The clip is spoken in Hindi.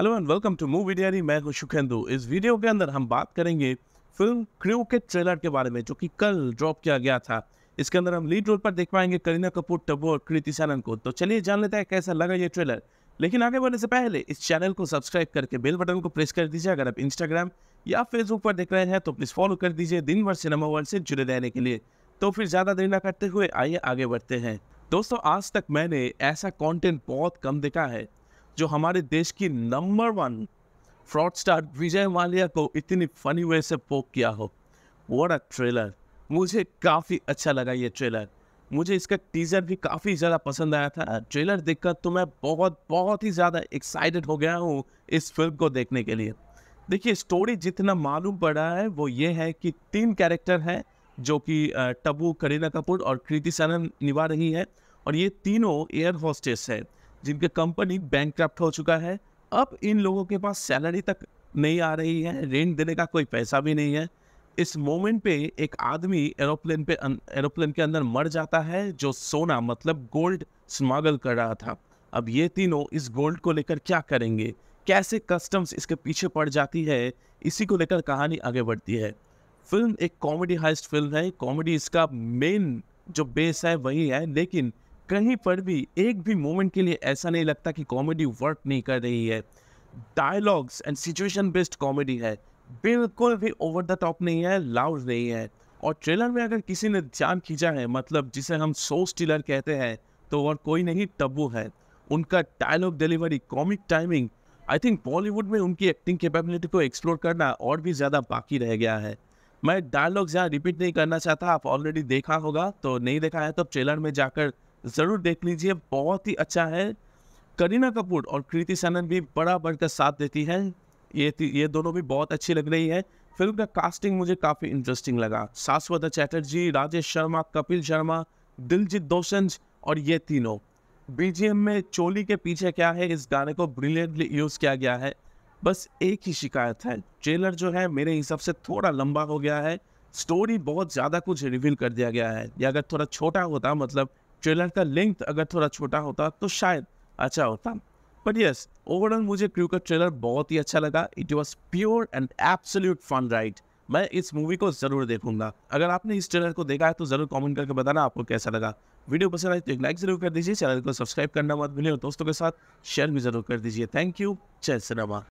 hello and welcome to movie diary मैं हूं शुखेंदु इस वीडियो के अंदर हम बात करेंगे फिल्म क्रू के ट्रेलर के बारे में जो कि कल ड्रॉप किया गया था इसके अंदर हम लीड रोल पर देख पाएंगे करीना कपूर टबो और कृति सैनन को तो चलिए जान लेते हैं कैसा लगा ये ट्रेलर लेकिन आगे बढ़ने से पहले इस चैनल को सब्सक्राइब करके बेल बटन को प्रेस कर दीजिए अगर आप इंस्टाग्राम या फेसबुक पर देख रहे हैं तो प्लीज़ फॉलो कर दीजिए दिन भर सिनेमा वर्ल्ड से जुड़े रहने के लिए तो फिर ज़्यादा देर ना करते हुए आइए आगे बढ़ते हैं दोस्तों आज तक मैंने ऐसा कंटेंट बहुत कम देखा है जो हमारे देश की number one fraud star Vijay Mallya को इतनी फनी वे से पोक किया हो वॉट अ ट्रेलर मुझे काफ़ी अच्छा लगा ये ट्रेलर मुझे इसका टीज़र भी काफ़ी ज़्यादा पसंद आया था ट्रेलर देखकर तो मैं बहुत बहुत ही ज़्यादा एक्साइटेड हो गया हूँ इस फिल्म को देखने के लिए देखिए स्टोरी जितना मालूम पड़ रहा है वो ये है कि तीन कैरेक्टर हैं जो कि टबू करीना कपूर और कृति सनन निभा रही है और ये तीनों एयर होस्टेस हैं जिनके कंपनी बैंक हो चुका है अब इन लोगों के पास सैलरी तक नहीं आ रही है रेंट देने का कोई पैसा भी नहीं है इस मोमेंट पे एक आदमी एरोप्लेन पे एरोप्लेन अं, के अंदर मर जाता है जो सोना मतलब गोल्ड स्मगल कर रहा था अब ये तीनों इस गोल्ड को लेकर क्या करेंगे कैसे कस्टम्स इसके पीछे पड़ जाती है इसी को लेकर कहानी आगे बढ़ती है फिल्म एक कॉमेडी हाइस्ट फिल्म है कॉमेडी इसका मेन जो बेस है वही है लेकिन कहीं पर भी एक भी मोमेंट के लिए ऐसा नहीं लगता कि कॉमेडी वर्क नहीं कर रही है dialogues and situation based comedy है बिल्कुल भी ओवर द टॉप नहीं है लाउड नहीं है और ट्रेलर में अगर किसी ने ध्यान खींचा है मतलब जिसे हम सो स्टिलर कहते हैं तो और कोई नहीं टब्बू है उनका dialogue delivery comic timing I think Bollywood में उनकी एक्टिंग कैपेबिलिटी को एक्सप्लोर करना और भी ज़्यादा बाकी रह गया है मैं डायलॉग यहाँ रिपीट नहीं करना चाहता आप ऑलरेडी देखा होगा तो नहीं देखा है तो ट्रेलर में जाकर ज़रूर देख लीजिए बहुत ही अच्छा है करीना कपूर और कृति सैनन भी बड़ा बढ़कर साथ देती है ये ये दोनों भी बहुत अच्छी लग रही है फिल्म का कास्टिंग मुझे काफ़ी इंटरेस्टिंग लगा शाश्वत चैटर्जी राजेश शर्मा कपिल शर्मा दिलजीत दोसंज और ये तीनों बीजीएम में चोली के पीछे क्या है इस गाने को ब्रिलियंटली यूज़ किया गया है बस एक ही शिकायत है ट्रेलर जो है मेरे हिसाब से थोड़ा लंबा हो गया है स्टोरी बहुत ज़्यादा कुछ रिवील कर दिया गया है या अगर थोड़ा छोटा होता मतलब ट्रेलर का लेंथ अगर थोड़ा छोटा होता तो शायद अच्छा होता बट यस ओवरऑल मुझे क्रू का ट्रेलर बहुत ही अच्छा लगा it was pure and absolute fun right मैं इस मूवी को ज़रूर देखूंगा अगर आपने इस ट्रेलर को देखा है तो ज़रूर कमेंट करके बताना आपको कैसा लगा वीडियो पसंद आए तो एक लाइक ज़रूर कर दीजिए चैनल को सब्सक्राइब करना मत भूलिए दोस्तों के साथ शेयर भी ज़रूर कर दीजिए थैंक यू जय सिनेमा